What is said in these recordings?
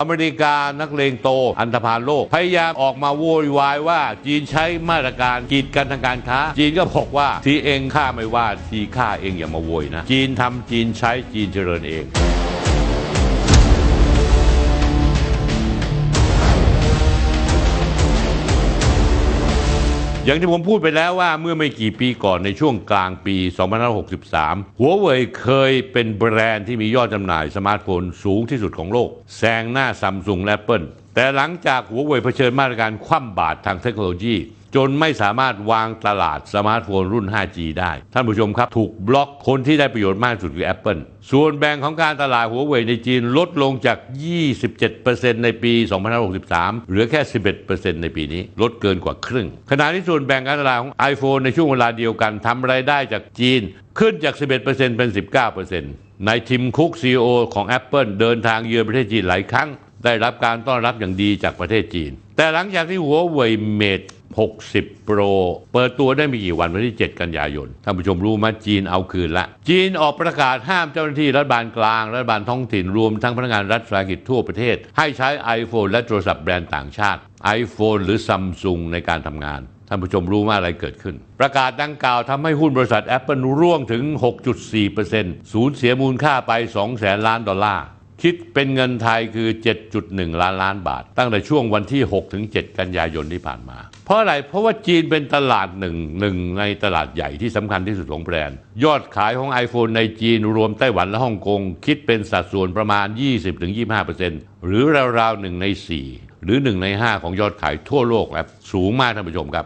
อเมริกา นักเลงโต อันธพาลโลกพยายามออกมาโวย วายว่า จีนใช้มาตรการกีดกันทางการค้า จีนก็บอกว่าที่เองข้าไม่ว่า ที่ข้าเองอย่ามาโวยนะ จีนทำจีนใช้จีนเจริญเองอย่างที่ผมพูดไปแล้วว่าเมื่อไม่กี่ปีก่อนในช่วงกลางปี2563 หัวเว่ยเคยเป็นแบรนด์ที่มียอดจำหน่ายสมาร์ทโฟนสูงที่สุดของโลกแซงหน้าซัมซุงและแอปเปิลแต่หลังจากหัวเว่ยเผชิญมาตรการคว่ำบาตรทางเทคโนโลยีจนไม่สามารถวางตลาดสมาร์ทโฟนรุ่น 5G ได้ ท่านผู้ชมครับถูกบล็อกคนที่ได้ประโยชน์มากสุดคือ Apple ส่วนแบ่งของการตลาดหัวเว่ยในจีนลดลงจาก 27%ในปี2563เหลือแค่ 11%ในปีนี้ ลดเกินกว่าครึ่ง ขณะที่ส่วนแบ่งการตลาดของ iPhone ในช่วงเวลาเดียวกันทำไรายได้จากจีน ขึ้นจาก 11%เป็น19%นายทิมคุกซีอของ Apple เดินทางเยือนประเทศจีนหลายครั้ง ได้รับการต้อนรับอย่างดีจากประเทศจีน แต่หลังจากที่หัวเว่ยเมด60 Pro เปิดตัวได้ไม่กี่วันวันที่ 7 กันยายนท่านผู้ชมรู้ไหมจีนเอาคืนละ จีนออกประกาศห้ามเจ้าหน้าที่รัฐบาลกลาง รัฐบาลท้องถิ่น รวมทั้งพนักงานรัฐสาหกิจทั่วประเทศ ให้ใช้ iPhone และโทรศัพท์แบรนด์ต่างชาติ iPhone หรือซัมซุงในการทำงานท่านผู้ชมรู้ว่าอะไรเกิดขึ้น ประกาศดังกล่าวทำให้หุ้นบริษัท Apple ร่วงถึง 6.4%สูญเสียมูลค่าไป2 0 0 0 0 0ล้านดอลลาร์คิดเป็นเงินไทยคือ 7.1 ล้านล้านบาท ตั้งแต่ช่วงวันที่ 6 ถึง 7 กันยายนที่ผ่านมา เพราะอะไรเพราะว่าจีนเป็นตลาดหนึ่งหนึ่ง ในตลาดใหญ่ที่สำคัญที่สุดของแบรนด์ยอดขายของ iPhone ในจีนรวมไต้หวันและฮ่องกงคิดเป็นสัดส่วนประมาณ 20-25%หรือราวๆหนึ่งใน 4หรือ1ใน 5 ของยอด ขายทั่วโลกครับสูงมากท่านผู้ชมครั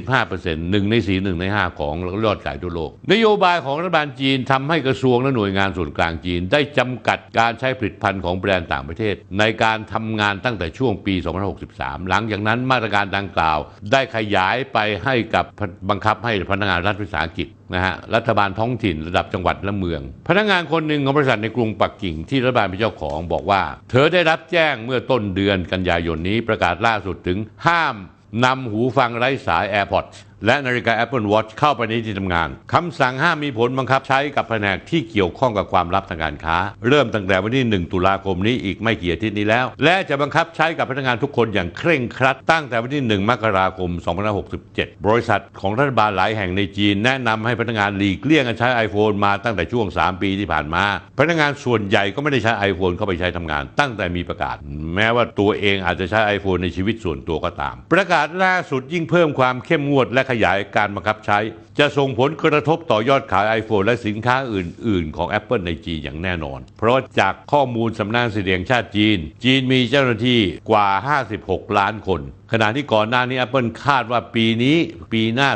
บ 25% 1ใน4 1ใน 5 ของยอด ขายทั่วโลก นโยบายของรัฐบาลจีนทำให้กระทรวงและหน่วยงานส่วนกลางจีน ได้จำกัดการใช้ผลิตภัณฑ์ของแบรนด์ต่างประเทศ ในการทำงานตั้งแต่ช่วงปี2563 หลังจากนั้นมาตรการดังกล่าว ได้ขยายไปให้กับบังคับให้พนักงานรัฐวิสาหกิจนะฮะ รัฐบาลท้องถิ่นระดับจังหวัดและเมือง พนักงานคนหนึ่งของบริษัทในกรุงปักกิ่งที่รัฐบาลเป็นเจ้าของบอกว่า เธอได้รับแจ้งเมื่อต้นเดือนกันยายนนี้ประกาศล่าสุดถึงห้ามนำหูฟังไร้สาย AirPods และนาฬิกา Apple Watch เข้าไปในที่ทำงานคำสั่งห้ามมีผลบังคับใช้กับ แผนกที่เกี่ยวข้องกับความลับทางการค้า เริ่มตั้งแต่วันที่ 1 ตุลาคมนี้อีกไม่กี่อาทิตย์นี้แล้ว และจะบังคับใช้กับพนักงานทุกคนอย่างเคร่งครัด ตั้งแต่วันที่ 1 มกราคม2567 บริษัทของรัฐบาลหลายแห่งในจีนแนะนำให้พนักงานหลีกเลี่ยงการใช้ iPhone มาตั้งแต่ช่วง 3 ปีที่ผ่านมาพนักงานส่วนใหญ่ก็ไม่ได้ใช้ iPhone เข้าไปใช้ทำงาน ตั้งแต่มีประกาศ แม้ว่าตัวเองอาจจะใช้ iPhone ในชีวิตส่วนตัวก็ตาม ประกาศล่าสุดยิ่งเพิ่มความเข้มงวดและขยายการบังคับใช้จะส่งผลกระทบต่อยอดขาย iPhone และสินค้าอื่น ๆ ของ Apple ในจีนอย่างแน่นอน เพราะจากข้อมูลสำนักเสียงชาติจีน จีนมีเจ้าหน้าที่กว่า 56 ล้านคน ขณะที่ก่อนหน้านี้ Apple คาดว่าปีนี้ ปีหน้า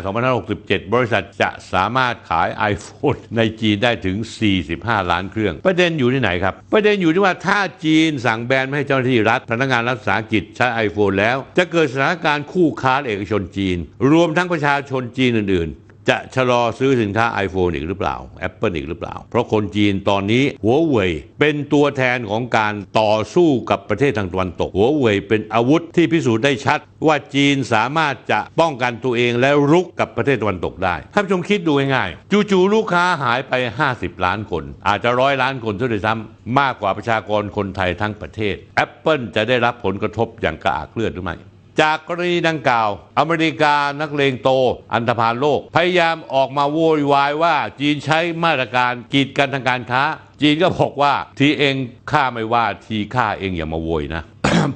2567 บริษัทจะสามารถขาย iPhone ในจีนได้ถึง 45 ล้านเครื่อง ประเด็นอยู่ที่ไหนครับ ประเด็นอยู่ที่ว่าถ้าจีนสั่งแบนไม่ให้เจ้าหน้าที่รัฐพนักงานรัฐสาหกิจใช้ iPhone แล้ว จะเกิดสถานการณ์คู่ค้าเอกชนจีน รวมทั้งประชาชนจีนอื่นๆจะชะลอซื้อสินค้า iPhone อีกหรือเปล่า Apple อีกหรือเปล่า เพราะคนจีนตอนนี้หัวเว่ยเป็นตัวแทนของการต่อสู้กับประเทศทางตะวันตกหัวเว่ยเป็นอาวุธที่พิสูจน์ได้ชัดว่าจีนสามารถจะป้องกันตัวเองและรุกกับประเทศตะวันตกได้ท่านผู้ชมคิดดูง่ายๆจู่ๆลูกค้าหายไป 50 ล้านคน อาจจะร้อยล้านคนซะด้วยซ้ำมากกว่าประชากรคนไทยทั้งประเทศ Apple จะได้รับผลกระทบอย่างกระอักเลือดหรือไม่จากกรณีดังกล่าว อเมริกานักเลงโตอันธพาลโลกพยายามออกมาโวยวายว่า จีนใช้มาตรการกีดกันทางการค้า จีนก็บอกว่าทีเองข้าไม่ว่าทีข้าเองอย่ามาโวยนะ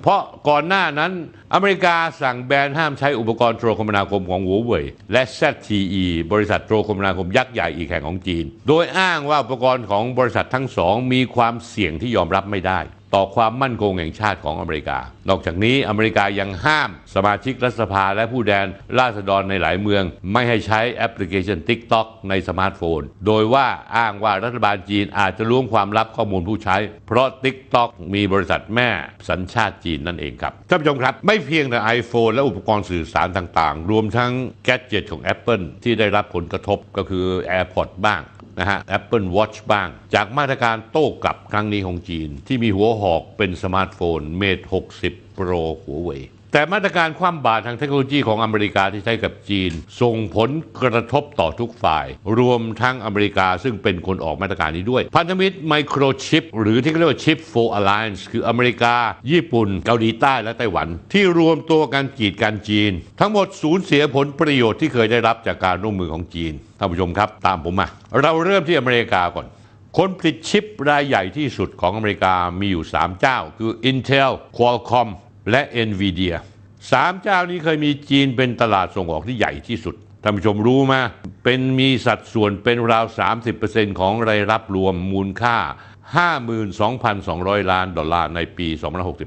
เพราะก่อนหน้านั้นอเมริกาสั่งแบนห้ามใช้อุปกรณ์โทรคมนาคมของหัวเว่ยและ ZTE บริษัทโทรคมนาคมยักษ์ใหญ่อีกแห่งของจีน โดยอ้างว่าอุปกรณ์ของบริษัททั้งสอง มีความเสี่ยงที่ยอมรับไม่ได้ ต่อความมั่นคงแห่งชาติของอเมริกานอกจากนี้อเมริกายังห้ามสมาชิกรัฐสภาและผู้แดนราษฎรในหลายเมือง ไม่ให้ใช้แอปพลิเคชัน TikTok ในสมาร์ทโฟน โดยว่าอ้างว่ารัฐบาลจีนอาจจะล้วงความลับข้อมูลผู้ใช้ เพราะ TikTok มีบริษัทแม่สัญชาติจีนนั่นเองครับท่านผู้ชมครับไม่เพียงแต่ iPhone และอุปกรณ์สื่อสารต่างๆ รวมทั้งแกจิตของ Apple ที่ได้รับผลกระทบก็คือ AirPods บ้างนะฮะ Apple Watch บ้าง จากมาตรการโต้กลับครั้งนี้ของจีน ที่มีหัวหอกเป็นสมาร์ทโฟน Mate 60โปรหัวเว่ยแต่มาตรการคว่ำบาตรทางเทคโนโลยีของอเมริกาที่ใช้กับจีน ส่งผลกระทบต่อทุกฝ่าย รวมทั้งอเมริกาซึ่งเป็นคนออกมาตรการนี้ด้วย พันธมิตรไมโครชิปหรือที่เรียกว่าชิป for alliance คืออเมริกา ญี่ปุ่นเกาหลีใต้และไต้หวัน ที่รวมตัวกันกีดกันจีน ทั้งหมดสูญเสียผลประโยชน์ที่เคยได้รับจากการร่วมมือของจีนท่านผู้ชมครับตามผมมาเราเริ่มที่อเมริกาก่อนคนผลิตชิปรายใหญ่ที่สุดของอเมริกามีอยู่ 3 เจ้า คือ Intel Qualcomm และ NVIDIA สามเจ้านี้เคยมีจีนเป็นตลาดส่งออกที่ใหญ่ที่สุดท่านผู้ชมรู้มาเป็นมีสัดส่วนเป็นราว 30%ของรายรับรวมมูลค่า 52,200 ล้านดอลลาร์ในปี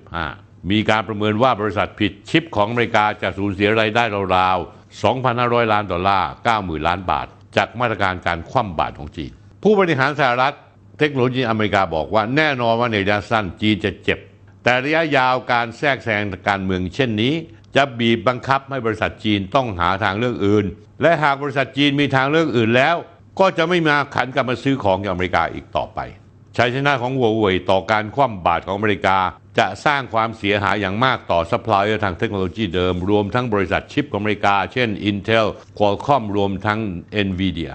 2565 มีการประเมินว่าบริษัทผิดชิปของอเมริกาจะสูญเสียรายได้ราวๆ 2,500 ล้านดอลลาร์90,000ล้านบาทจากมาตรการการคว่ำบาตรของจีนผู้บริหารสหรัฐเทคโนโลยีอเมริกาบอกว่าแน่นอนว่าในระยะสั้นจีนจะเจ็บ แต่ระยะยาวการแทรกแซงการเมืองเช่นนี้จะบีบบังคับให้บริษัทจีนต้องหาทางเลือกอื่น และหากบริษัทจีนมีทางเลือกอื่นแล้ว ก็จะไม่มาขันกลับมาซื้อของจากอเมริกาอีกต่อไปชัยชนะของหัวเว่ยต่อการคว่ำบาตรของอเมริกาจะสร้างความเสียหายอย่างมากต่อซัพพลายเออร์ทางเทคโนโลยีเดิมรวมทั้งบริษัทชิปของอเมริกาเช่น Intel Qualcomm รวมทั้ง NVIDIA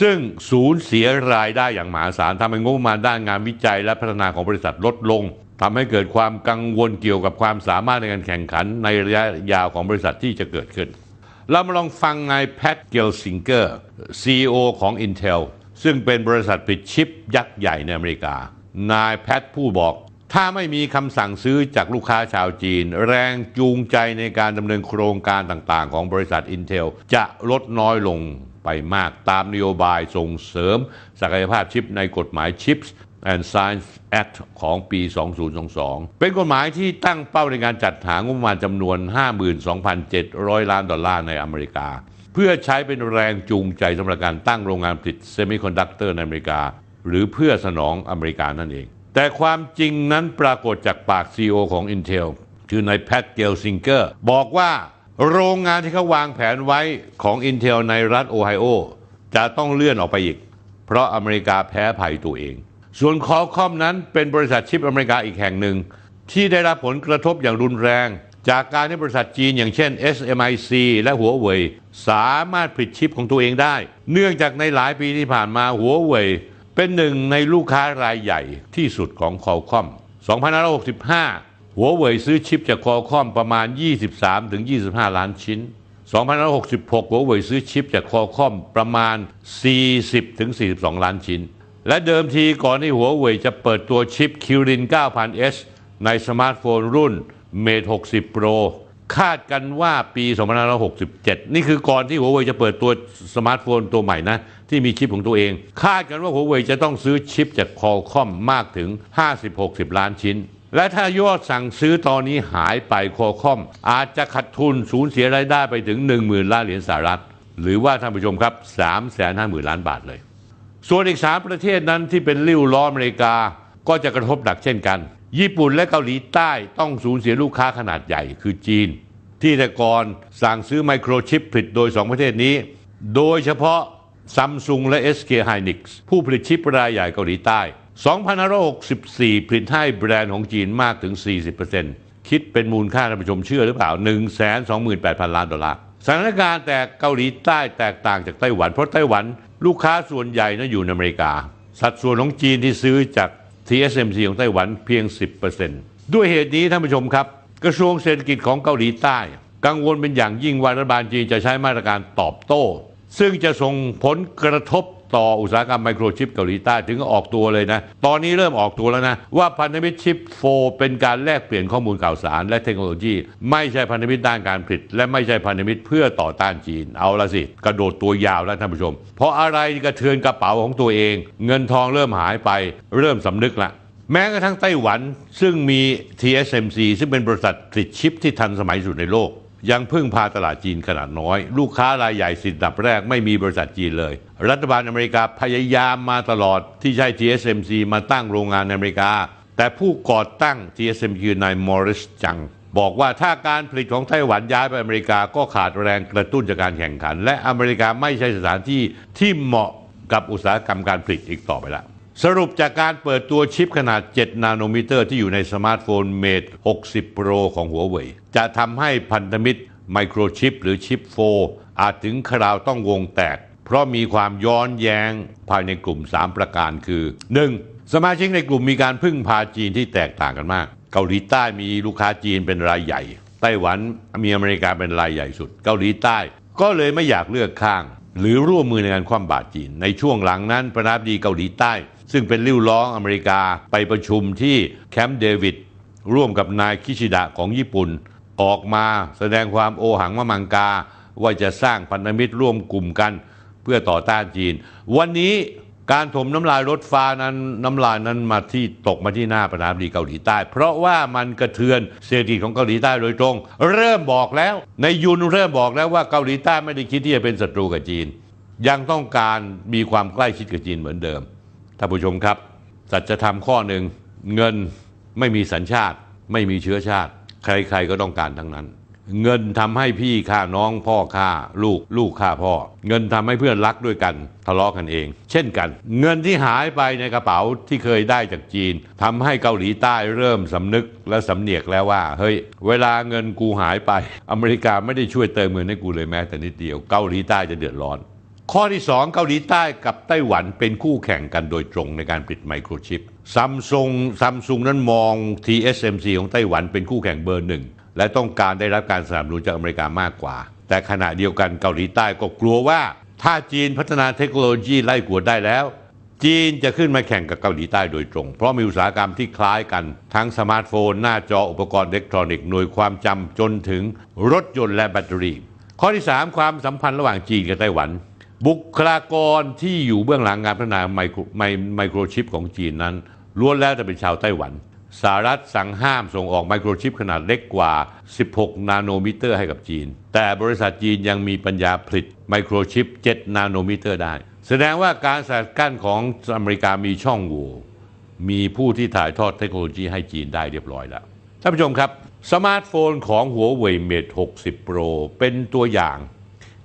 ซึ่งสูญเสียรายได้อย่างมหาศาลทำให้งบประมาณด้านงานวิจัยและพัฒนาของบริษัทลดลงทำให้เกิดความกังวลเกี่ยวกับความสามารถในการแข่งขันในระยะยาวของบริษัทที่จะเกิดขึ้น เรามาลองฟังนายแพทเกลซิงเกอร์ CEO ของ Intel ซึ่งเป็นบริษัทผลิตชิปยักษ์ใหญ่ในอเมริกานายแพทผู้บอก ถ้าไม่มีคำสั่งซื้อจากลูกค้าชาวจีน แรงจูงใจในการดำเนินโครงการต่างๆ ของบริษัท Intel จะลดน้อยลงไปมากตามนโยบายส่งเสริมศักยภาพชิปในกฎหมาย Chips and Science Act ของปี 2022 เป็นกฎหมายที่ตั้งเป้าในการจัดหางบประมาณจำนวน 52,700 ล้านดอลลาร์ในอเมริกา เพื่อใช้เป็นแรงจูงใจสำหรับการตั้งโรงงานผลิตเซมิคอนดักเตอร์ในอเมริกา หรือเพื่อสนองอเมริกานั่นเอง แต่ความจริงนั้นปรากฏจากปาก CEO ของ Intel คือนายแพทเกลซิงเกอร์บอกว่าโรงงานที่เขาวางแผนไว้ของ Intel ในรัฐโอไฮโอ จะต้องเลื่อนออกไปอีกเพราะอเมริกาแพ้ภัยตัวเอง ส่วนคอคอมนั้น เป็นบริษัทชิปอเมริกาอีกแห่งหนึ่ง ที่ได้รับผลกระทบอย่างรุนแรง จากการที่บริษัทจีน อย่างเช่น SMIC และหัวเว่ยสามารถผลิตชิปของตัวเองได้ เนื่องจากในหลายปีที่ผ่านมาหัวเว่ยเป็นหนึ่งในลูกค้ารายใหญ่ที่สุดของคอคอม2565หัวเว่ยซื้อชิปจากคอคอมประมาณ 23 ถึง 25 ล้านชิ้น2 0 6 6 หัวเว่ยซื้อชิปจากคอคอมประมาณ 40 ถึง 42 ล้านชิ้น และเดิมทีก่อนที่หัวเว่ยจะเปิดตัวชิปคิริน 9000S ในสมาร์ทโฟนรุ่น Mate 60 Pro คาดกันว่าปี2567 นี่คือก่อนที่หัวเว่ยจะเปิดตัวสมาร์ทโฟนตัวใหม่นะที่มีชิปของตัวเอง คาดกันว่าหัวเว่ยจะต้องซื้อชิปจากคอคอมมากถึง 50-60 ล้านชิ้นและถ้ายอดสั่งซื้อตอนนี้หายไปโคคอม อาจจะขาดทุนสูญเสียรายได้ไปถึง 10,000ล้านเหรียญสหรัฐ หรือว่าท่านผู้ชมครับ 3 5 0 0 0นล้านบาทเลย ส่วนอีกสามประเทศนั้นที่เป็นริ้วล้ออเมริกาก็จะกระทบหนักเช่นกัน ญี่ปุ่นและเกาหลีใต้ต้องสูญเสียลูกค้าขนาดใหญ่คือจีน ที่แต่ก่อนสั่งซื้อไมโครชิปผลิตโดย 2 ประเทศนี้ โดยเฉพาะซัมซุงและ SK Hynix ผู้ผลิตชิปรายใหญ่เกาหลีใต้2564ผลิตให้แบรนด์ของจีนมากถึง 40%คิดเป็นมูลค่าท่านผู้ชมเชื่อหรือเปล่า 128,000 ล้านดอลลาร์สถานการณ์แต่เกาหลีใต้แตกต่างจากไต้หวัน เพราะไต้หวันลูกค้าส่วนใหญ่นนอยู่ในอเมริกา สัดส่วนของจีนที่ซื้อจาก TSMC ของไต้หวันเพียง 10%ด้วยเหตุนี้ท่านผู้ชมครับ กระทรวงเศรษฐกิจของเกาหลีใต้ กังวลเป็นอย่างยิ่งว่ารัฐบาลจีนจะใช้มาตรการตอบโต้ ซึ่งจะส่งผลกระทบต่ออุตสาหกรรมไมโครชิปเกาหลีใต้ถึงออกตัวเลยนะ ตอนนี้เริ่มออกตัวแล้วนะ ว่าพันธมิตรชิปโฟเป็นการแลกเปลี่ยนข้อมูลข่าวสารและเทคโนโลยี ไม่ใช่พันธมิตรด้านการผลิต และไม่ใช่พันธมิตรเพื่อต่อต้านจีน เอาละสิ กระโดดตัวยาวแล้วท่านผู้ชม เพราะอะไรกระเทือนกระเป๋าของตัวเอง เงินทองเริ่มหายไปเริ่มสำนึกละแม้กระทั่งไต้หวันซึ่งมี TSMC ซึ่งเป็นบริษัทผลิตชิป ที่ทันสมัยสุดในโลกยังพึ่งพาตลาดจีนขนาดน้อย ลูกค้ารายใหญ่สินดับแรกไม่มีบริษัทจีนเลย รัฐบาลอเมริกาพยายามมาตลอดที่ใช้ TSMC มาตั้งโรงงานในอเมริกา แต่ผู้ก่อตั้ง TSMC นายมอริสจังบอกว่าถ้าการผลิตของไต้หวันย้ายไปอเมริกาก็ขาดแรงกระตุ้นจากการแข่งขัน และอเมริกาไม่ใช่สถานที่ที่เหมาะกับอุตสาหกรรมการผลิตอีกต่อไปแล้วสรุปจากการเปิดตัวชิปขนาด 7 นาโนมิเตอร์ ที่อยู่ในสมาร์ทโฟนเม t 60 Pro ของหัวเว่ยจะทำให้พันธมิตร ไมโครชิปหรือชิปโฟอาจถึงคราวต้องวงแตก เพราะมีความย้อนแย้งภายในกลุ่ม 3 ประการคือ 1. สมาชิกในกลุ่มมีการพึ่งพาจีนที่แตกต่างกันมาก เกาหลีใต้มีลูกค้าจีนเป็นรายใหญ่ ไต้หวันมีอเมริกาเป็นรายใหญ่สุด เกาหลีใต้ ก็เลยไม่อยากเลือกข้าง หรือร่วมมือในการคว่ำบาตรจีน ในช่วงหลังนั้นประธานาบดีเกาหลีใต้ซึ่งเป็นริ้วล้ออเมริกาไปประชุมที่แคมป์เดวิดร่วมกับนายคิชิดะของญี่ปุ่นออกมาแสดงความโอหังมะมังกา ว่าจะสร้างพันธมิตรร่วมกลุ่มกันเพื่อต่อต้านจีน วันนี้การถมน้ำลายรถฟ้านั้น น้ำลายนั้นมาที่ตกมาที่หน้า ประธานาธิบดีเกาหลีใต้ เพราะว่ามันกระเทือนเศรษฐกิจของเกาหลีใต้โดยตรง เริ่มบอกแล้วในยุนเริ่มบอกแล้วว่าเกาหลีใต้ไม่ได้คิดที่จะเป็นศัตรูกับจีน ยังต้องการมีความใกล้ชิดกับจีนเหมือนเดิมท่านผู้ชมครับสัจธรรมข้อหนึ่งเงินไม่มีสัญชาติไม่มีเชื้อชาติ ใคร ๆ ก็ต้องการทั้งนั้น เงินทำให้พี่ฆ่าน้องพ่อฆ่าลูกลูกฆ่าพ่อ เงินทำให้เพื่อนรักด้วยกันทะเลาะกันเอง เช่นกัน เงินที่หายไปในกระเป๋าที่เคยได้จากจีน ทำให้เกาหลีใต้เริ่มสำนึกและสำเนียกแล้วว่า เฮ้ย เวลาเงินกูหายไป อเมริกาไม่ได้ช่วยเติมเงินให้กูเลยแม้แต่นิดเดียวเกาหลีใต้จะเดือดร้อนข้อที่ 2 เกาหลีใต้กับไต้หวันเป็นคู่แข่งกันโดยตรงในการผลิตไมโครชิปซัมซุงซัมซุงนั้นมอง TSMC ของไต้หวันเป็นคู่แข่งเบอร์หนึ่ง และต้องการได้รับการสนับสนุนจากอเมริกามากกว่า แต่ขณะเดียวกันเกาหลีใต้ก็กลัวว่า ถ้าจีนพัฒนาเทคโนโลยีไล่กวดได้แล้ว จีนจะขึ้นมาแข่งกับเกาหลีใต้โดยตรง เพราะมีอุตสาหกรรมที่คล้ายกันทั้งสมาร์ทโฟน หน้าจออุปกรณ์อิเล็กทรอนิกส์หน่วยความจำจนถึงรถยนต์และแบตเตอรี่ข้อที่ 3 ความสัมพันธ์ระหว่างจีนกับไต้หวันบุคลากรที่อยู่เบื้องหลังงานพัฒนาไมโครไมโครชิปของจีนนั้นล้วนแล้วจะเป็นชาวไต้หวันสหรัฐสั่งห้ามส่งออกไมโครชิป ขนาดเล็กกว่า 16 นาโนมิเตอร์ให้กับจีน แต่บริษัทจีนยังมีปัญญาผลิตไมโครชิป 7 นาโนมิเตอร์ได้ แสดงว่าการสกัดกั้นของอเมริกามีช่องโหว่มีผู้ที่ถ่ายทอดเทคโนโลยีให้จีนได้เรียบร้อยแล้วท่านผู้ชมครับ สมาร์ทโฟนของหัวเว่ยเมท60 Pro เป็นตัวอย่าง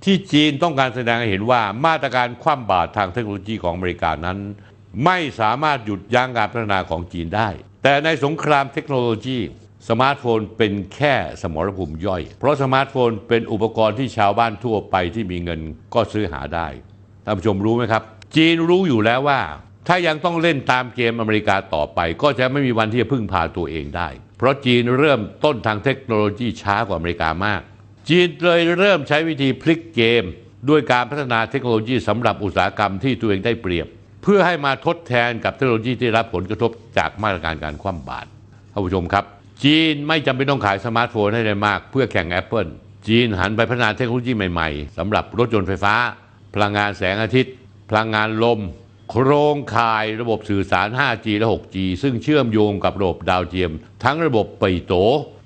ที่จีนต้องการแสดงให้เห็นว่า มาตรการคว่ำบาตรทางเทคโนโลยีของอเมริกานั้น ไม่สามารถหยุดยั้งการพัฒนาของจีนได้ แต่ในสงครามเทคโนโลยี สมาร์ทโฟนเป็นแค่สมรภูมิย่อย เพราะสมาร์ทโฟนเป็นอุปกรณ์ที่ชาวบ้านทั่วไปที่มีเงินก็ซื้อหาได้ท่านผู้ชมรู้ไหมครับ จีนรู้อยู่แล้วว่า ถ้ายังต้องเล่นตามเกมอเมริกาต่อไป ก็จะไม่มีวันที่จะพึ่งพาตัวเองได้ เพราะจีนเริ่มต้นทางเทคโนโลยีช้ากว่าอเมริกามากจีนเลยเริ่มใช้วิธีพลิกเกม ด้วยการพัฒนาเทคโนโลยีสำหรับอุตสาหกรรมที่ตัวเองได้เปรียบ เพื่อให้มาทดแทนกับเทคโนโลยีที่รับผลกระทบจากมาตรการการคว่ำบาตรท่านผู้ชมครับ จีนไม่จำเป็นต้องขายสมาร์ทโฟนให้ได้มากเพื่อแข่ง Apple จีนหันไปพัฒนาเทคโนโลยีใหม่ๆสำหรับรถยนต์ไฟฟ้า พลังงานแสงอาทิตย์ พลังงานลม โครงข่ายระบบสื่อสาร 5G และ 6G ซึ่งเชื่อมโยงกับระบบดาวเทียม ทั้งระบบไปโต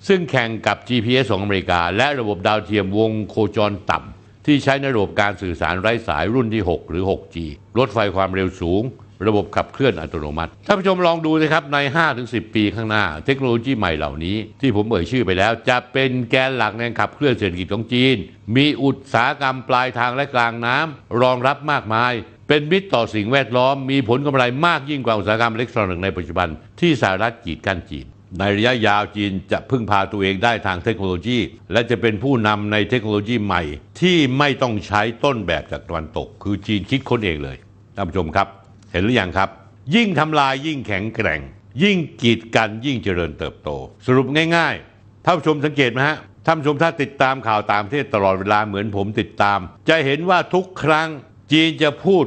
ซึ่งแข่งกับ GPS ของอเมริกา และระบบดาวเทียมวงโคจรต่ำ ที่ใช้ในระบบการสื่อสารไร้สายรุ่นที่ 6 หรือ 6G รถไฟความเร็วสูง ระบบขับเคลื่อนอัตโนมัติท่านผู้ชมลองดูนะครับใน 5-10 ปีข้างหน้าเทคโนโลยีใหม่เหล่านี้ ที่ผมเอ่ยชื่อไปแล้ว จะเป็นแกนหลักในขับเคลื่อนเศรษฐกิจของจีน มีอุตสาหกรรมปลายทางและกลางน้ำรองรับมากมายเป็นมิตรต่อสิ่งแวดล้อม มีผลกำไรมากยิ่งกว่าอุตสาหกรรมอิเล็กทรอนิกส์ในปัจจุบันที่สหรัฐกีดกันจีนในระยะยาวจีนจะพึ่งพาตัวเองได้ทางเทคโนโลยี และจะเป็นผู้นำในเทคโนโลยีใหม่ ที่ไม่ต้องใช้ต้นแบบจากตะวันตก คือจีนคิดค้นเองเลยท่านผู้ชมครับ เห็นหรือยังครับ ยิ่งทำลายยิ่งแข็งแกร่ง ยิ่งกีดกันยิ่งเจริญเติบโต สรุปง่ายๆท่านผู้ชมสังเกตไหมฮะท่านผู้ชมถ้าติดตามข่าวตามที่ตลอดเวลาเหมือนผมติดตาม จะเห็นว่าทุกครั้ง จีนจะพูด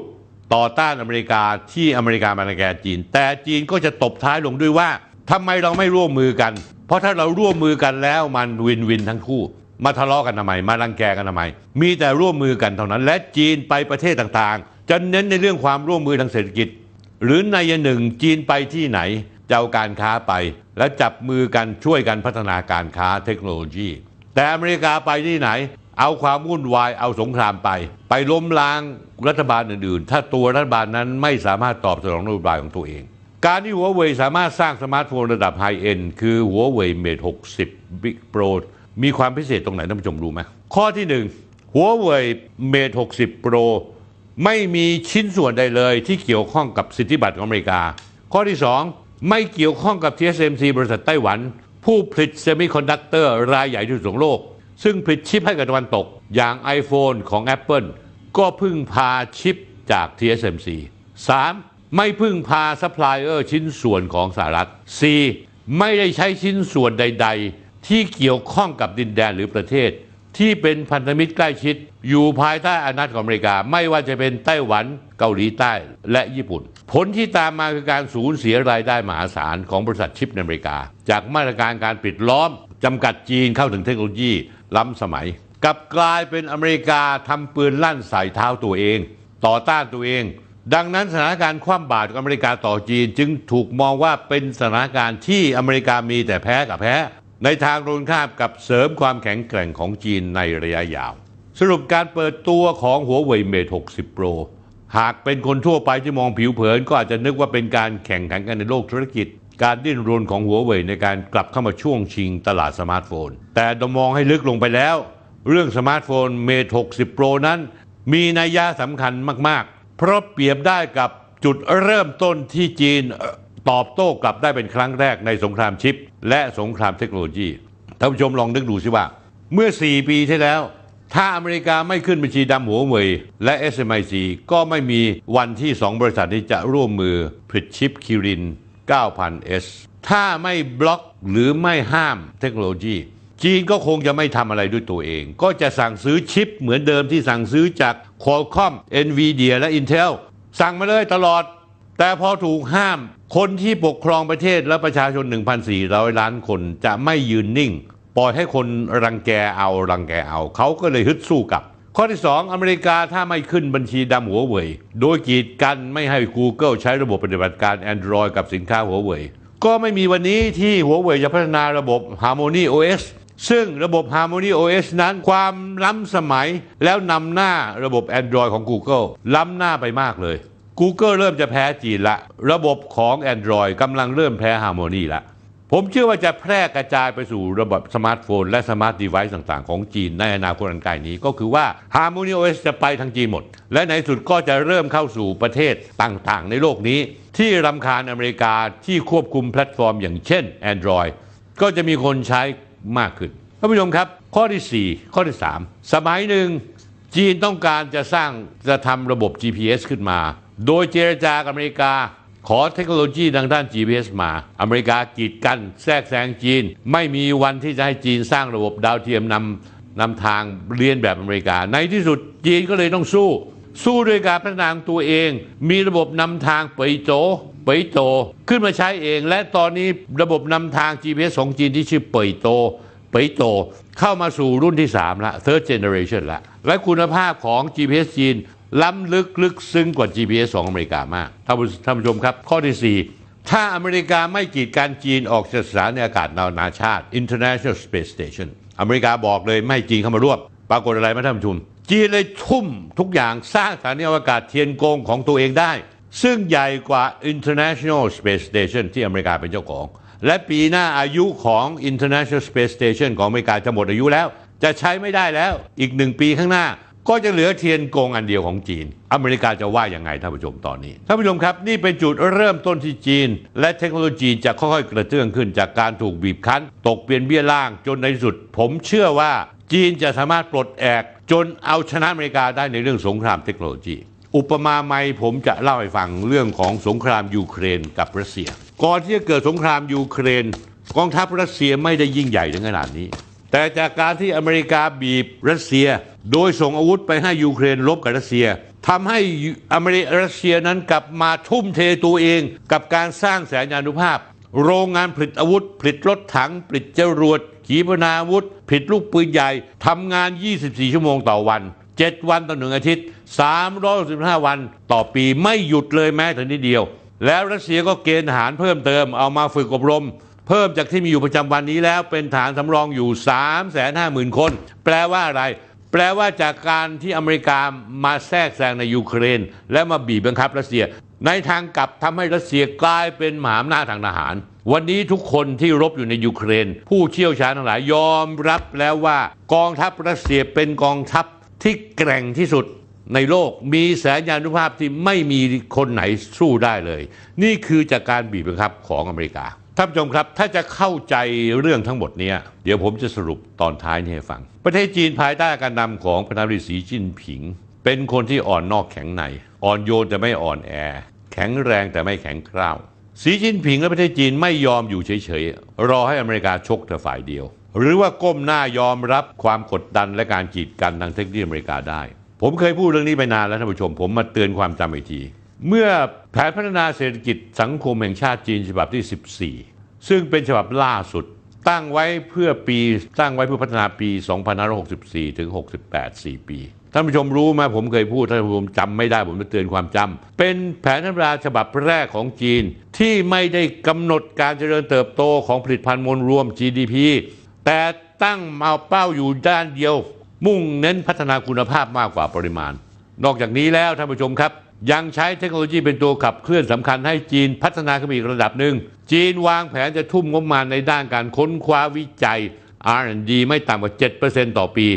ต่อต้านอเมริกาที่อเมริกามาแกจีน แต่จีนก็จะตบท้ายลงด้วยว่าทำไมเราไม่ร่วมมือกัน เพราะถ้าเราร่วมมือกันแล้วมันวินวินทั้งคู่ มาทะเลาะกันทำไมมารังแกกันทำไม มีแต่ร่วมมือกันเท่านั้น และจีนไปประเทศต่างๆ จะเน้นในเรื่องความร่วมมือทางเศรษฐกิจ หรือในหนึ่งจีนไปที่ไหนจะเอาการค้าไป และจับมือกันช่วยกันพัฒนาการค้าเทคโนโลยี แต่อเมริกาไปที่ไหนเอาความวุ่นวายเอาสงครามไป ไปล้มล้างรัฐบาลอื่นๆ ถ้าตัวรัฐบาลนั้นไม่สามารถตอบสนองนโยบายของตัวเองการที่หัวเว่ยสามารถสร้างสมาร์ทโฟนระดับไฮเอ็นคือหัวเว่ยเมท60 Big Pro มีความพิเศษตรงไหนท่านผู้ชมรู้ไหมข้อที่1หัวเว่ยเมท60 Pro ไม่มีชิ้นส่วนใดเลยที่เกี่ยวข้องกับสิทธิบัตรของอเมริกา ข้อที่ 2 ไม่เกี่ยวข้องกับ TSMC บริษัทไต้หวัน ผู้ผลิตเซมิคอนดักเตอร์รายใหญ่ที่สุดของโลกซึ่งผลิตชิปให้กับตะวันตก อย่าง iPhone ของ Apple ก็พึ่งพาชิปจาก TSMC 3ไม่พึ่งพาซัพพลายเออร์ชิ้นส่วนของสหรัฐ 4. ไม่ได้ใช้ชิ้นส่วนใดๆ ที่เกี่ยวข้องกับดินแดนหรือประเทศ ที่เป็นพันธมิตรใกล้ชิด อยู่ภายใต้อานาจของอเมริกา ไม่ว่าจะเป็นไต้หวันเกาหลีใต้และญี่ปุ่น ผลที่ตามมาคือการสูญเสียรายได้มหาศาลของบริษัทชิปในอเมริกา จากมาตรการการปิดล้อมจำกัดจีนเข้าถึงเทคโนโลยีล้ำสมัยกับกลายเป็นอเมริกาทำปืนลั่นใส่เท้าตัวเอง ต่อต้านตัวเองดังนั้นสถานการณ์คว่ำบาตรของอเมริกาต่อจีนจึงถูกมองว่าเป็นสถานการณ์ที่อเมริกามีแต่แพ้กับแพ้ ในทางรรนข้ามกับเสริมความแข็งแกร่งของจีนในระยะยาว สรุปการเปิดตัวของหัวเว่ยเมท60 Pro หากเป็นคนทั่วไปที่มองผิวเผินก็อาจจะนึกว่าเป็นการแข่งขันกันในโลกธุรกิจ การดิ้นรนของหัวเว่ยในการกลับเข้ามาช่วงชิงตลาดสมาร์ทโฟน แต่ดมองให้ลึกลงไปแล้ว เรื่องสมาร์ทโฟนเมท60 Pro นั้น มีนัยยะสำคัญมากเพราะเปรียบได้กับจุดเริ่มต้นที่จีนตอบโต้กลับได้เป็นครั้งแรกในสงครามชิปและสงครามเทคโนโลยี ท่านผู้ชมลองนึกดูสิว่า เมื่อ 4 ปีที่แล้ว ถ้าอเมริกาไม่ขึ้นบัญชีดำหัวเว่ยและ SMIC ก็ไม่มีวันที่ 2 บริษัทนี้จะร่วมมือผลิตชิปคิริน 9000S ถ้าไม่บล็อกหรือไม่ห้ามเทคโนโลยีจีนก็คงจะไม่ทำอะไรด้วยตัวเอง ก็จะสั่งซื้อชิปเหมือนเดิมที่สั่งซื้อจาก Qualcomm, NVIDIA และ Intel สั่งมาเลยตลอด แต่พอถูกห้าม คนที่ปกครองประเทศและประชาชน 1,400 ล้านคนจะไม่ยืนนิ่ง ปล่อยให้คนรังแกเอา รังแกเอา เขาก็เลยฮึดสู้กับ ข้อที่ 2 อเมริกาถ้าไม่ขึ้นบัญชีดำหัวเว่ยโดยกีดกันไม่ให้ Google ใช้ระบบปฏิบัติการ Android กับสินค้าหัวเว่ยก็ไม่มีวันนี้ที่หัวเว่ยจะพัฒนาระบบ Harmony OS ซึ่งระบบ Harmony OS นั้นความล้ำสมัย แล้วนำหน้าระบบ Android ของ Google ล้ำหน้าไปมากเลย Google เริ่มจะแพ้จีนละ ระบบของ Android กำลังเริ่มแพ้ Harmony ละผมเชื่อว่าจะแพร่กระจายไปสู่ระบบสมาร์ทโฟนและสมาร์ทเดเวิ์ต่างๆ ของจีนในอนาคตอันใกล้นี้ก็คือว่า Harmony OS จะไปทางจีนหมด และในสุดก็จะเริ่มเข้าสู่ประเทศต่างๆในโลกนี้ ที่รำคาญอเมริกาที่ควบคุมแพลตฟอร์ม อย่างเช่น Android ก็จะมีคนใช้มากขึ้นท่านผู้ชมครับ ข้อที่ 4 ข้อที่ 3 สมัยหนึ่ง จีนต้องการจะสร้างจะทำระบบ GPS ขึ้นมา โดยเจรจากับอเมริกาขอเทคโนโลยีทางด้าน GPS มา อเมริกากีดกันแทรกแซงจีน ไม่มีวันที่จะให้จีนสร้างระบบดาวเทียมนำนำทางเรียนแบบอเมริกา ในที่สุดจีนก็เลยต้องสู้สู้ด้วยการพัฒนาตัวเอง มีระบบนำทางไปโจปยโต ขึ้นมาใช้เอง และตอนนี้ระบบนำทาง GPS ของจีนที่ชื่อเปยโต เปยโต เข้ามาสู่รุ่นที่3ละ third generation ละและคุณภาพของ GPS จีนล้ำลึก ลึกซึ้งกว่า GPS ของอเมริกามากท่านผู้ชมครับ ข้อที่ 4 ถ้าอเมริกาไม่กีดการจีนออกจากสถานีอากาศนานาชาติ International Space Station อเมริกาบอกเลยไม่จีนเข้ามาร่วมปรากฏอะไรไหมท่านผู้ชมจีนเลยทุ่มทุกอย่างสร้างสถานีอวกาศเทียนกงของตัวเองได้ ซึ่งใหญ่กว่า International Space Station ที่อเมริกาเป็นเจ้าของ และปีหน้าอายุของ International Space Station ของอเมริกาจะหมดอายุแล้ว จะใช้ไม่ได้แล้วอีกหนึ่งปีข้างหน้าก็จะเหลือเทียนกงอันเดียวของจีน อเมริกาจะว่ายังไงท่านผู้ชมตอนนี้ท่านผู้ชมครับ นี่เป็นจุดเริ่มต้นที่จีน และเทคโนโลยีจะค่อยๆกระเตื้องขึ้นจากการถูกบีบคั้น ตกเปลี่ยนเบี้ยล่างจนในสุด ผมเชื่อว่าจีนจะสามารถปลดแอกจนเอาชนะอเมริกาได้ในเรื่องสงครามเทคโนโลยี อุปมาไม่ผมจะเล่าให้ฟังเรื่องของสงครามยูเครนกับรัสเซีย ก่อนที่จะเกิดสงครามยูเครน กองทัพรัสเซียไม่ได้ยิ่งใหญ่ถึงขนาดนี้ แต่จากการที่อเมริกาบีบรัสเซีย โดยส่งอาวุธไปให้ยูเครนลบกับรัสเซีย ทำให้อเมริการัสเซียนั้นกลับมาทุ่มเทตัวเองกับการสร้างแสนยานุภาพ โรงงานผลิตอาวุธผลิตรถถังผลิตจรวดขีปนาวุธผิดลูกปืนใหญ่ทำงาน 24 ชั่วโมงต่อวัน7 วันต่อหนึ่งอาทิตย์ 365 วันต่อปีไม่หยุดเลยแม้แต่นิดเดียว แล้วรัสเซียก็เกณฑ์ทหารเพิ่มเติมเอามาฝึกอบรม เพิ่มจากที่มีอยู่ประจำวันนี้แล้วเป็นฐานสำรองอยู่ 350,000 คน แปลว่าอะไร แปลว่าจากการที่อเมริกามาแทรกแซงในยูเครน และมาบีบบังคับรัสเซีย ในทางกลับทำให้รัสเซียกลายเป็นมหาอำนาจทางทหารวันนี้ทุกคนที่รบอยู่ในยูเครน ผู้เชี่ยวชาญทั้งหลายยอมรับแล้วว่ากองทัพรัสเซียเป็นกองทัพที่แกร่งที่สุดในโลกมีแสนยานุภาพที่ไม่มีคนไหนสู้ได้เลย นี่คือจากการบีบบังคับของอเมริกาท่านผู้ชมครับ ถ้าจะเข้าใจเรื่องทั้งหมดนี้ เดี๋ยวผมจะสรุปตอนท้ายนี้ให้ฟัง ประเทศจีนภายใต้การนำของประธานาธิบดีสีจิ้นผิง เป็นคนที่อ่อนนอกแข็งในอ่อนโยนแต่ไม่อ่อนแอ แข็งแรงแต่ไม่แข็งกร้าวสีจิ้นผิงและประเทศจีนไม่ยอมอยู่เฉยๆ รอให้อเมริกาชกเธอฝ่ายเดียว หรือว่าก้มหน้ายอมรับความกดดันและการกีดกันทางเทคโนโลยีอเมริกาได้ ผมเคยพูดเรื่องนี้ไปนานแล้วท่านผู้ชมผมมาเตือนความจำอีกที เมื่อแผนพัฒนาเศรษฐกิจสังคมแห่งชาติจีนฉบับที่ 14 ซึ่งเป็นฉบับล่าสุดตั้งไว้เพื่อปีตั้งไว้เพื่อพัฒนาปี2564ถึง68 4ปีท่านผู้ชมรู้ไหมผมเคยพูด ท่านผู้ชมจำไม่ได้ผมจะเตือนความจำเป็นแผนธนราฉบับแรกของจีน ที่ไม่ได้กำหนดการเจริญเติบโตของผลิตภัณฑ์มวลรวม GDP แต่ตั้งเอาเป้าอยู่ด้านเดียว มุ่งเน้นพัฒนาคุณภาพมากกว่าปริมาณ นอกจากนี้แล้วท่านผู้ชมครับ ยังใช้เทคโนโลยีเป็นตัวขับเคลื่อนสำคัญให้จีนพัฒนาขึ้นอีกระดับหนึ่งจีนวางแผนจะทุ่มงบประมาณในด้านการค้นคว้าวิจัย R&D ไม่ต่ำกว่า7%ต่อปี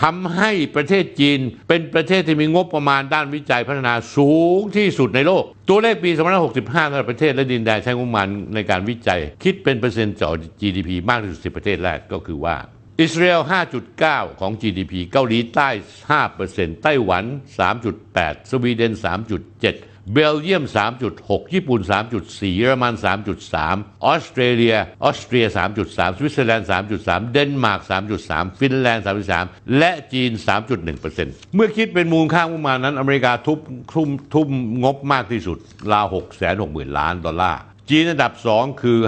ทำให้ประเทศจีนเป็นประเทศที่มีงบประมาณด้านวิจัยพัฒนาสูงที่สุดในโลก ตัวเลขปี2565สำหรับประเทศและดินแดนใช้งบประมาณในการวิจัย คิดเป็นเปอร์เซ็นต์ต่อ GDP มากที่สุดสิประเทศแรกก็คือว่า อิสราเอล 5.9 ของ GDP เกาหลีใต้ 5%ไต้หวัน 3.8 สวีเดน 3.7เบลเยียม 3.6 ญี่ปุ่น 3.4เยอรมัน 3.3 ออสเตรเลีย ออสเตรีย 3.3 สวิตเซอร์แลนด์3.3 เดนมาร์ก3.3 ฟินแลนด์3.3 และจีน 3.1%เมื่อคิดเป็นมูลค่าประมาณนั้น อเมริกาทุบทุ่มทุ่มงบมากที่สุดราว6 6 0 0 0ล้านดอลลาร์จีนอันดับ 2 คือ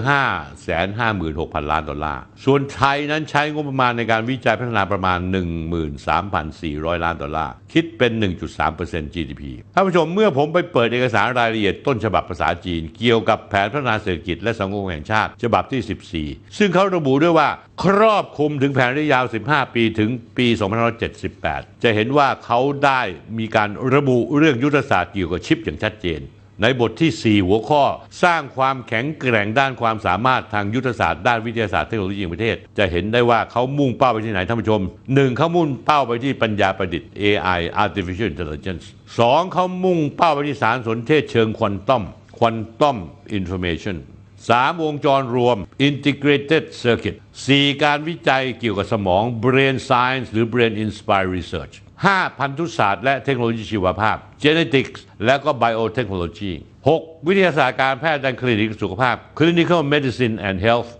556,000 ล้านดอลลาร์ ส่วนไทยนั้นใช้งบประมาณในการวิจัยพัฒนาประมาณ 13,400 ล้านดอลลาร์ คิดเป็น 1.3% GDP ท่านผู้ชมเมื่อผมไปเปิดเอกสารรายละเอียดต้นฉบับภาษาจีน เกี่ยวกับแผนพัฒนาเศรษฐกิจและสังคมแห่งชาติ ฉบับที่ 14 ซึ่งเขาระบุด้วยว่าครอบคลุมถึงแผนระยะยาว 15 ปี ถึงปี2578 จะเห็นว่าเขาได้มีการระบุเรื่องยุทธศาสตร์เกี่ยวกับชิปอย่างชัดเจนในบทที่ 4 หัวข้อ สร้างความแข็งแกร่งด้านความสามารถทางยุทธศาสตร์ด้านวิทยาศาสตร์เทคโนโลยีของประเทศจะเห็นได้ว่าเขามุ่งเป้าไปที่ไหนท่านผู้ชม 1. เขามุ่งเป้าไปที่ปัญญาประดิษฐ์ AI artificial intelligence 2. เขามุ่งเป้าไปที่สารสนเทศเชิงควอนตัมควอนตัมอินโฟเมชันสามวงจรรวม integrated circuit สี่การวิจัยเกี่ยวกับสมอง brain science หรือ brain inspired research 5. พันธุศาสตร์และเทคโนโลยีชีวภาพ Genetics และก็ Biotechnology 6. วิทยาศาสตร์การแพทย์ด้านคลินิกสุขภาพ Clinical Medicine and Health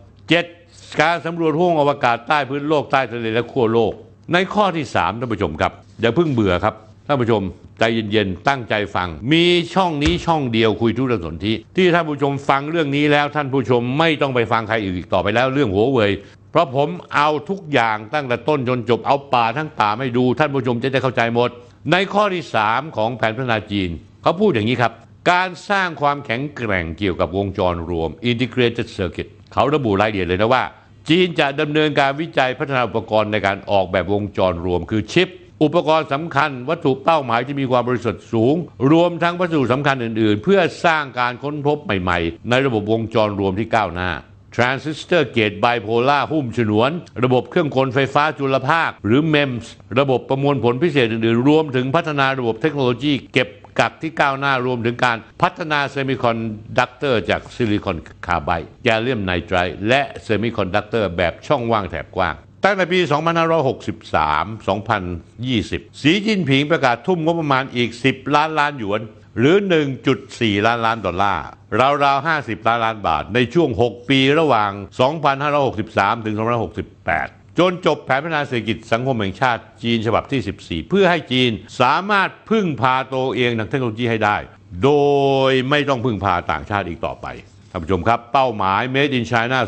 7. การสำรวจห้วงอวกาศใต้พื้นโลก ใต้ทะเล และขั้วโลก ในข้อที่ 3 ท่านผู้ชมครับ อย่าเพิ่งเบื่อครับ ท่านผู้ชม ใจเย็น ๆ ตั้งใจฟัง มีช่องนี้ช่องเดียวคุยทุกเรื่องสนธิที่ท่านผู้ชมฟังเรื่องนี้แล้วท่านผู้ชมไม่ต้องไปฟังใครอีกต่อไปแล้วเรื่องหัวเว่ยเพราะผมเอาทุกอย่างตั้งแต่ต้นจนจบเอาป่าทั้งป่าให้ดู ท่านผู้ชมจะได้เข้าใจหมดในข้อที่ 3 ของแผนพัฒนาจีน เขาพูดอย่างนี้ครับ การสร้างความแข็งแกร่งเกี่ยวกับวงจรรวม Integrated Circuit เขาระบุรายละเอียดเลยนะว่า จีนจะดำเนินการวิจัยพัฒนาอุปกรณ์ในการออกแบบวงจรรวมคือชิป อุปกรณ์สำคัญวัตถุเป้าหมายที่มีความบริสุทธิ์สูง รวมทั้งวัสดุสำคัญอื่นๆ เพื่อสร้างการค้นพบใหม่ ๆ ในระบบวงจรรวมที่ก้าวหน้าทรานซิสเตอร์เกตไบโพล่าหุ้มฉนวน ระบบเครื่องกลไฟฟ้าจุลภาค หรือ MEMS ระบบประมวลผลพิเศษอื่นๆรวมถึงพัฒนาระบบเทคโนโลยีเก็บกักที่ก้าวหน้ารวมถึงการพัฒนาเซมิคอนดักเตอร์จากซิลิคอนคาร์ไบด์แกลเลียมไนไตรด์และเซมิคอนดักเตอร์แบบช่องว่างแถบกว้าง ตั้งแต่ปี 2563 2020 สีจิ้นผิงประกาศทุ่มงบประมาณอีก 10 ล้านล้านหยวนหรือ 1.4 ล้านล้านดอลลาร์ราวๆ 50 ล้านล้านบาท ในช่วง 6 ปีระหว่าง 2563 ถึง 2568 จนจบแผนพัฒนาเศรษฐกิจสังคมแห่งชาติ จีนฉบับที่ 14 เพื่อให้จีนสามารถพึ่งพาตัวเองทางเทคโนโลยีให้ได้ โดยไม่ต้องพึ่งพาต่างชาติอีกต่อไป ท่านผู้ชมครับเป้าหมาย Made in China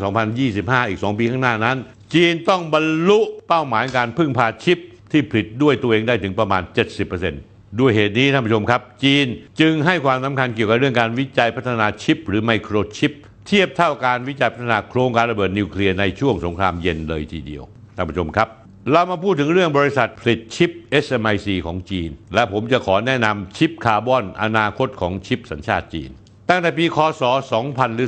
2025 อีก 2 ปีข้างหน้านั้น จีนต้องบรรลุเป้าหมายการพึ่งพาชิปที่ผลิตด้วยตัวเองได้ถึงประมาณ 70%ด้วยเหตุนี้ท่านผู้ชมครับ จีนจึงให้ความสำคัญเกี่ยวกับเรื่องการวิจัยพัฒนาชิปหรือไมโครชิป เทียบเท่าการวิจัยพัฒนาโครงการระเบิดนิวเคลียร์ในช่วงสงครามเย็นเลยทีเดียวท่านผู้ชมครับ เรามาพูดถึงเรื่องบริษัทผลิตชิป SMIC ของจีน และผมจะขอแนะนำชิปคาร์บอน อนาคตของชิปสัญชาติจีน ตั้งแต่ปีคศ2000หรือ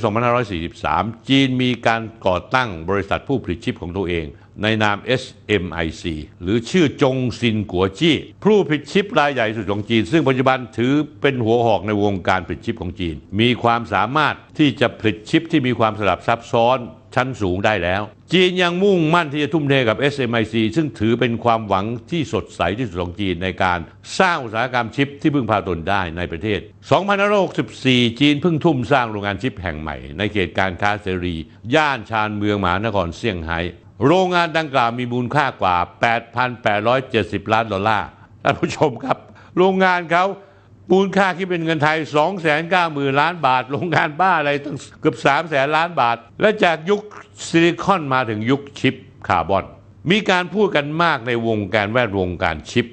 2543 จีนมีการก่อตั้งบริษัทผู้ผลิตชิปของตัวเองในนาม SMIC หรือชื่อจงซินกัวจี้ ผู้ผิดชิปรายใหญ่สุดของจีน ซึ่งปัจจุบันถือเป็นหัวหอกในวงการผิดชิปของจีน มีความสามารถที่จะผลิตชิปที่มีความสลับซับซ้อนชั้นสูงได้แล้วจีนยังมุ่งมั่นที่จะทุ่มเทกับ SMIC ซึ่งถือเป็นความหวังที่สดใสที่สุดของจีนในการสร้างอุตสาหกรรมชิปที่พึ่งพาตนได้ในประเทศ2 0 6 4จีนเพิ่งทุ่มสร้างโรงงานชิปแห่งใหม่ ในเขตการค้าเสรี ย่านชานเมืองมหานครเซี่ยงไฮ้โรงงานดังกล่าวมีมูลค่ากว่า 8,870 ล้านดอลลาร์ ท่านผู้ชมครับ โรงงานเขามูลค่าที่เป็นเงินไทย 2 9 0 0 0 0ล้านบาท โรงงานบ้าอะไรตั้งเกือบ3 0 0สนล้านบาท และจากยุคซิลิคอนมาถึงยุคชิปคาร์บอน มีการพูดกันมากในวงการแวดวงการชิป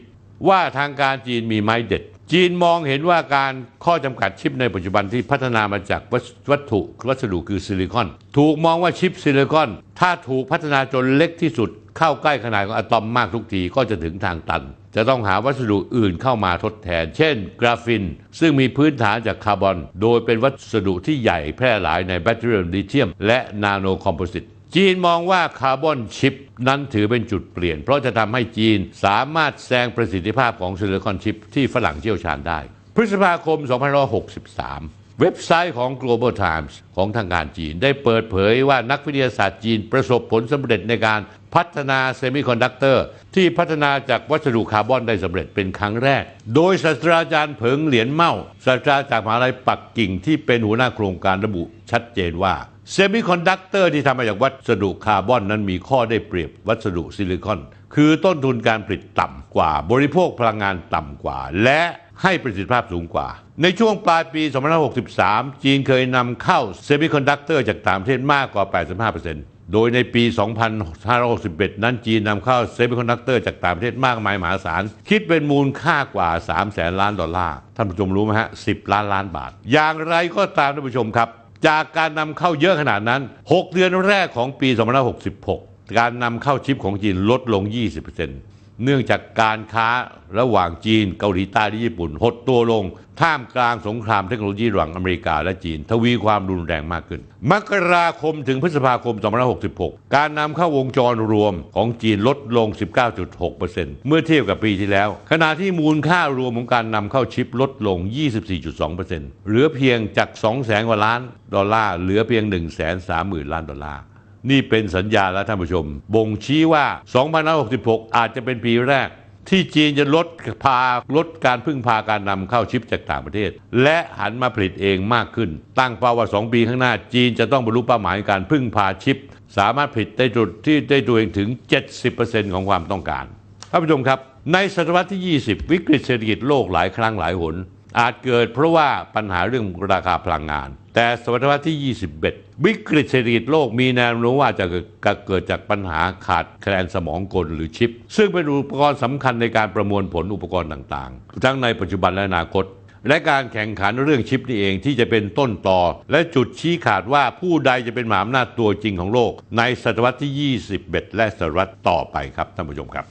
ว่าทางการจีนมีไม้เด็ดจีนมองเห็นว่าการข้อจำกัดชิปในปัจจุบันที่พัฒนามาจากวัตถุวัสดุคือซิลิคอน ถูกมองว่าชิปซิลิคอน ถ้าถูกพัฒนาจนเล็กที่สุด เข้าใกล้ขนาดของอะตอมมากทุกทีก็จะถึงทางตัน จะต้องหาวัสดุอื่นเข้ามาทดแทน เช่น กราฟินซึ่งมีพื้นฐานจากคาร์บอนโดยเป็นวัสดุที่ใหญ่แพร่หลายในแบตเตอรี่ลิเธียมและนาโนคอมโพสิตจีนมองว่าคาร์บอนชิป นั้นถือเป็นจุดเปลี่ยน เพราะจะทำให้จีนสามารถแซงประสิทธิภาพของซิลิคอนชิป ที่ฝรั่งเชี่ยวชาญได้ พฤษภาคม2563 เว็บไซต์ของ Global Times ของทางการจีนได้เปิดเผยว่านักวิทยาศาสตร์จีนประสบผลสำเร็จในการพัฒนาเซมิคอนดักเตอร์ที่พัฒนาจากวัสดุคาร์บอนได้สำเร็จเป็นครั้งแรก โดยศาสตราจารย์เผิงเหรียญเม่าศาสตราจารย์มหาลัยปักกิ่งที่เป็นหัวหน้าโครงการระบุชัดเจนว่าเซมิคอนดักเตอร์ที่ทำมาจากวัสดุคาร์บอนนั้นมีข้อได้เปรียบวัสดุซิลิคอน คือต้นทุนการผลิตต่ำกว่า บริโภคพลังงานต่ำกว่า และให้ประสิทธิภาพสูงกว่า ในช่วงปลายปี2563 จีนเคยนำเข้าเซมิคอนดักเตอร์จากต่างประเทศมากกว่า 85%โดยในปี 2561 นั้นจีนนำเข้าเซมิคอนดักเตอร์จากต่างประเทศมากมายมหาศาลคิดเป็นมูลค่ากว่า3 0 0แสนล้านดอลลาร์ท่านผู้ชมรู้ไหมฮะ 10 ล้านล้านบาท อย่างไรก็ตามท่านผู้ชมครับจากการนำเข้าเยอะขนาดนั้น 6 เดือนแรกของปี2566 การนำเข้าชิปของจีนลดลง 20%เนื่องจากการค้าระหว่างจีนเกาหลีใต้และญี่ปุ่น หดตัวลง ท่ามกลางสงครามเทคโนโลยีระหว่างอเมริกาและจีนทวีความรุนแรงมากขึ้น มกราคมถึงพฤษภาคม 2566 การนำเข้าวงจรรวมของจีนลดลง 19.6%เมื่อเทียบกับปีที่แล้ว ขณะที่มูลค่ารวมของการนำเข้าชิปลดลง 24.2%เหลือเพียงจาก2 0 0 0 0 0กว่าล้านดอลลาร์เหลือเพียง1 3 0 0 0 0ล้านดอลลาร์นี่เป็นสัญญาแล้วท่านผู้ชม บ่งชี้ว่า2 0 6 6 อาจจะเป็นปีแรก ที่จีนจะลดพาลดการพึ่งพาการนำเข้าชิปจากต่างประเทศ และหันมาผลิตเองมากขึ้น ตั้งเป้าว่า 2 ปีข้างหน้า จีนจะต้องบรรลุเป้าหมายการพึ่งพาชิป สามารถผลิตได้จุดที่ได้ตัวเองถึง 70%ของความต้องการ ท่านผู้ชมครับ ในศตวรรษที่ 20 วิกฤตเศรษฐกิจโลกหลายครั้งหลายหนอาจเกิดเพราะว่าปัญหาเรื่องราคาพลังงาน แต่สดิภาพที่ 21 วิกฤตเศรษฐกิจโลกมีแนวโน้มว่าจะเกิดจากปัญหาขาดแคลนสมองกลหรือชิป ซึ่งเป็นอุปกรณ์สำคัญในการประมวลผลอุปกรณ์ต่างๆ ทั้งในปัจจุบันและอนาคต และการแข่งขันเรื่องชิปนี่เองที่จะเป็นต้นต่อ และจุดชี้ขาดว่าผู้ใดจะเป็นหมาอำนาจตัวจริงของโลก ในศตวรรษที่ 21 และศตวรรษต่อไปครับท่านผู้ชมครับ